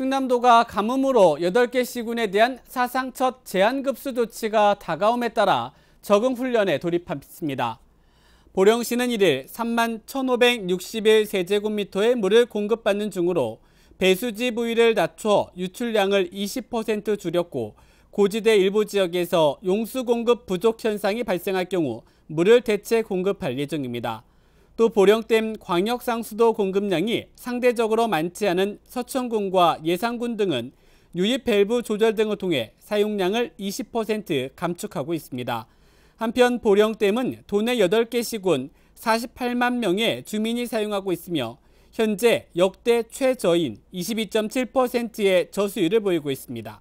충남도가 가뭄으로 8개 시군에 대한 사상 첫 제한급수 조치가 다가옴에 따라 적응훈련에 돌입합니다 보령시는 1일 3만 1,561 세제곱미터의 물을 공급받는 중으로 배수지 부위를 낮춰 유출량을 20% 줄였고 고지대 일부 지역에서 용수 공급 부족 현상이 발생할 경우 물을 대체 공급할 예정입니다. 또 보령댐 광역상수도 공급량이 상대적으로 많지 않은 서천군과 예산군 등은 유입 밸브 조절 등을 통해 사용량을 20% 감축하고 있습니다. 한편 보령댐은 도내 8개 시군 48만 명의 주민이 사용하고 있으며 현재 역대 최저인 22.7%의 저수율을 보이고 있습니다.